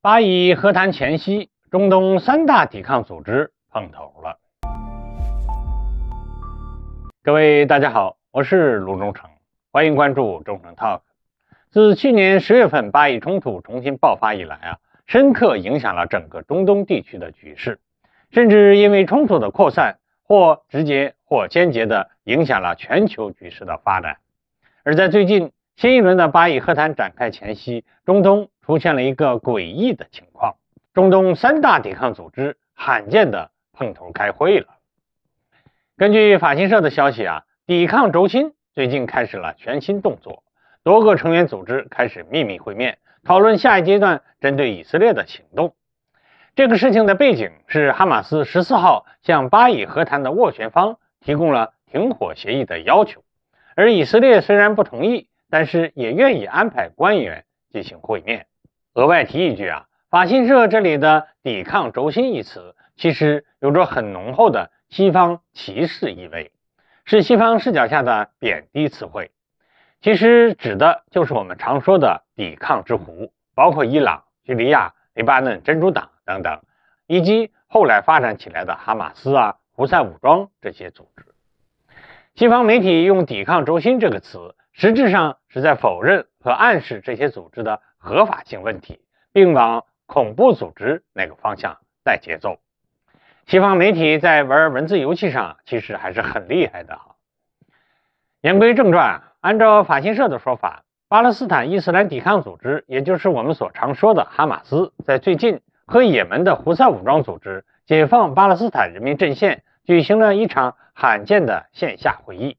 巴以和谈前夕，中东三大抵抗组织碰头了。各位，大家好，我是卢忠诚，欢迎关注中诚 Talk。自去年十月份巴以冲突重新爆发以来啊，深刻影响了整个中东地区的局势，甚至因为冲突的扩散，或直接或间接的影响了全球局势的发展。而在最近，新一轮的巴以和谈展开前夕，中东出现了一个诡异的情况：中东三大抵抗组织罕见的碰头开会了。根据法新社的消息啊，抵抗轴心最近开始了全新动作，多个成员组织开始秘密会面，讨论下一阶段针对以色列的行动。这个事情的背景是，哈马斯十四号向巴以和谈的斡旋方提供了停火协议的要求，而以色列虽然不同意。但是也愿意安排官员进行会面。额外提一句啊，法新社这里的“抵抗轴心”一词，其实有着很浓厚的西方歧视意味，是西方视角下的贬低词汇。其实指的就是我们常说的“抵抗之湖”，包括伊朗、叙利亚、黎巴嫩、珍珠党等等，以及后来发展起来的哈马斯啊、胡塞武装这些组织。西方媒体用“抵抗轴心”这个词。实质上是在否认和暗示这些组织的合法性问题，并往恐怖组织那个方向带节奏。西方媒体在玩文字游戏上其实还是很厉害的哈。言归正传，按照法新社的说法，巴勒斯坦伊斯兰抵抗组织，也就是我们所常说的哈马斯，在最近和也门的胡塞武装组织“解放巴勒斯坦人民阵线”举行了一场罕见的线下会议，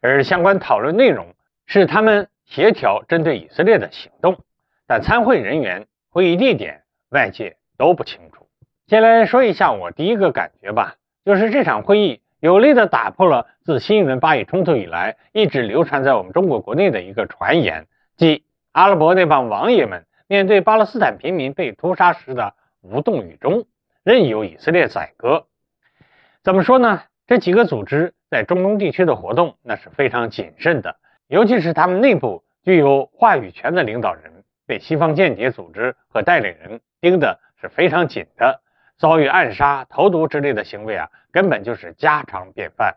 而相关讨论内容。是他们协调针对以色列的行动，但参会人员、会议地点，外界都不清楚。先来说一下我第一个感觉吧，就是这场会议有力的打破了自新一轮巴以冲突以来一直流传在我们中国国内的一个传言，即阿拉伯那帮王爷们面对巴勒斯坦平民被屠杀时的无动于衷，任由以色列宰割。怎么说呢？这几个组织在中东地区的活动，那是非常谨慎的。尤其是他们内部具有话语权的领导人，被西方间谍组织和代理人盯的是非常紧的，遭遇暗杀、投毒之类的行为啊，根本就是家常便饭。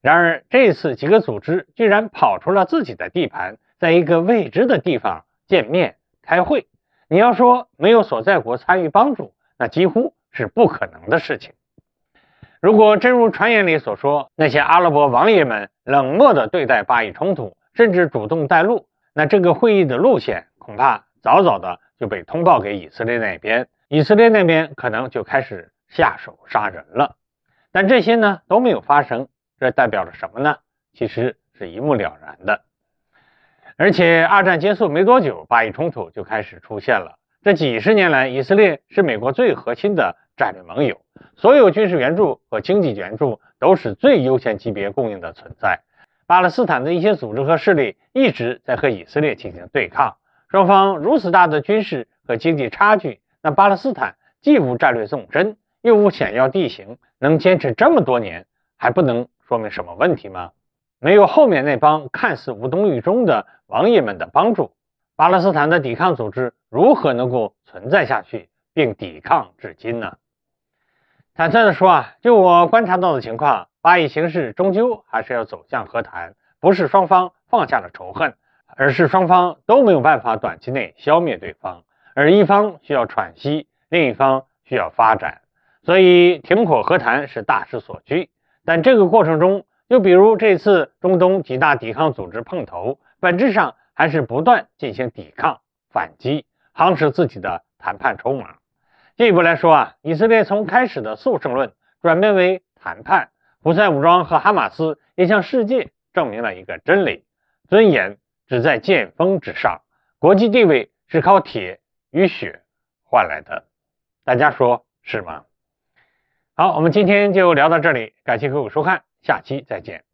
然而这次几个组织居然跑出了自己的地盘，在一个未知的地方见面开会，你要说没有所在国参与帮助，那几乎是不可能的事情。如果真如传言里所说，那些阿拉伯王爷们冷漠的对待巴以冲突，甚至主动带路，那这个会议的路线恐怕早早的就被通报给以色列那边，以色列那边可能就开始下手杀人了。但这些呢都没有发生，这代表着什么呢？其实是一目了然的。而且二战结束没多久，巴以冲突就开始出现了。这几十年来，以色列是美国最核心的。战略盟友，所有军事援助和经济援助都是最优先级别供应的存在。巴勒斯坦的一些组织和势力一直在和以色列进行对抗，双方如此大的军事和经济差距，那巴勒斯坦既无战略纵深，又无险要地形，能坚持这么多年，还不能说明什么问题吗？没有后面那帮看似无动于衷的王爷们的帮助，巴勒斯坦的抵抗组织如何能够存在下去，并抵抗至今呢？坦率的说啊，就我观察到的情况，巴以形势终究还是要走向和谈，不是双方放下了仇恨，而是双方都没有办法短期内消灭对方，而一方需要喘息，另一方需要发展，所以停火和谈是大势所趋。但这个过程中，又比如这次中东几大抵抗组织碰头，本质上还是不断进行抵抗反击，夯实自己的谈判筹码。进一步来说啊，以色列从开始的速胜论转变为谈判，胡塞武装和哈马斯也向世界证明了一个真理：尊严只在剑锋之上，国际地位是靠铁与血换来的。大家说是吗？好，我们今天就聊到这里，感谢各位收看，下期再见。